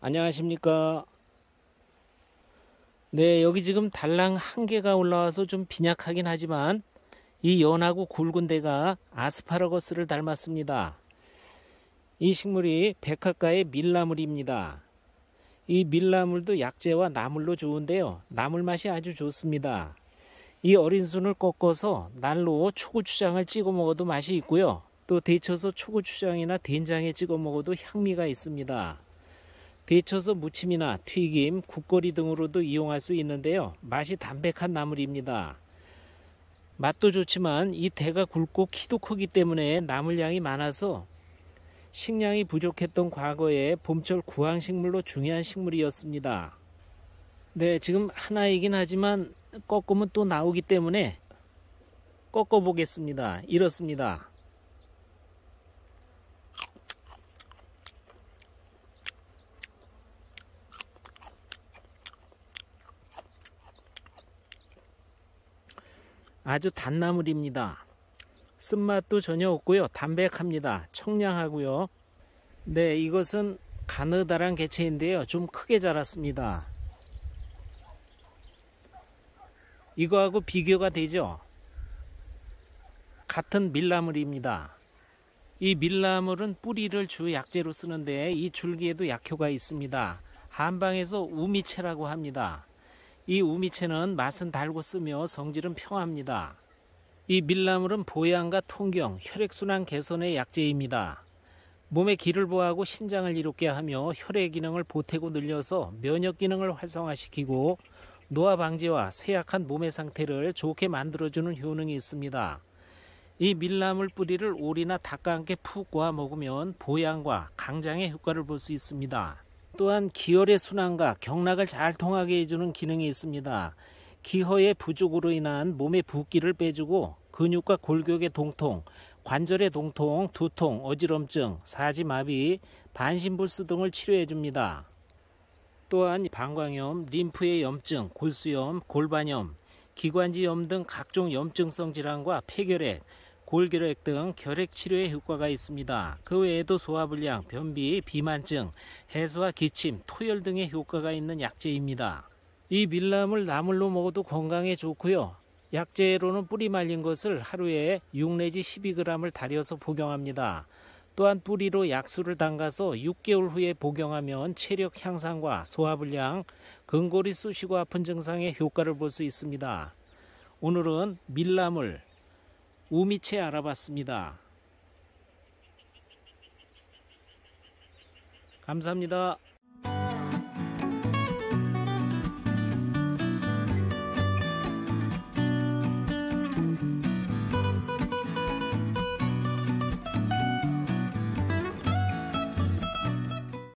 안녕하십니까. 네, 여기 지금 달랑 한 개가 올라와서 좀 빈약하긴 하지만 이 연하고 굵은 데가 아스파라거스를 닮았습니다. 이 식물이 백화가의 밀나물입니다. 이 밀나물도 약재와 나물로 좋은데요. 나물 맛이 아주 좋습니다. 이 어린 순을 꺾어서 날로 초고추장을 찍어 먹어도 맛이 있고요. 또 데쳐서 초고추장이나 된장에 찍어 먹어도 향미가 있습니다. 데쳐서 무침이나 튀김, 국거리 등으로도 이용할 수 있는데요. 맛이 담백한 나물입니다. 맛도 좋지만 이 대가 굵고 키도 크기 때문에 나물량이 많아서 식량이 부족했던 과거에 봄철 구황식물로 중요한 식물이었습니다. 네, 지금 하나이긴 하지만 꺾으면 또 나오기 때문에 꺾어 보겠습니다. 이렇습니다. 아주 단나물입니다. 쓴맛도 전혀 없고요. 담백합니다. 청량하고요. 네, 이것은 가느다란 개체인데요. 좀 크게 자랐습니다. 이거하고 비교가 되죠. 같은 밀나물입니다. 이 밀나물은 뿌리를 주 약재로 쓰는데 이 줄기에도 약효가 있습니다. 한방에서 우미채라고 합니다. 이 우미채는 맛은 달고 쓰며 성질은 평합니다. 이 밀나물은 보양과 통경, 혈액순환 개선의 약재입니다. 몸의 기를 보하고 신장을 이롭게 하며 혈액 기능을 보태고 늘려서 면역 기능을 활성화시키고 노화 방지와 쇠약한 몸의 상태를 좋게 만들어주는 효능이 있습니다. 이 밀나물 뿌리를 오리나 닭과 함께 푹 구워 먹으면 보양과 강장의 효과를 볼 수 있습니다. 또한 기혈의 순환과 경락을 잘 통하게 해주는 기능이 있습니다. 기허의 부족으로 인한 몸의 붓기를 빼주고 근육과 골격의 동통, 관절의 동통, 두통, 어지럼증, 사지마비, 반신불수 등을 치료해 줍니다. 또한 방광염, 림프의 염증, 골수염, 골반염, 기관지염 등 각종 염증성 질환과 폐결핵, 골결핵 등 결핵 치료에 효과가 있습니다. 그 외에도 소화불량, 변비, 비만증, 해소와 기침, 토열 등의 효과가 있는 약재입니다. 이 밀나물 나물로 먹어도 건강에 좋고요. 약재로는 뿌리 말린 것을 하루에 6 내지 12g을 달여서 복용합니다. 또한 뿌리로 약수를 담가서 6개월 후에 복용하면 체력 향상과 소화불량, 근골이 쑤시고 아픈 증상의 효과를 볼 수 있습니다. 오늘은 밀나물, 우미채 알아봤습니다. 감사합니다.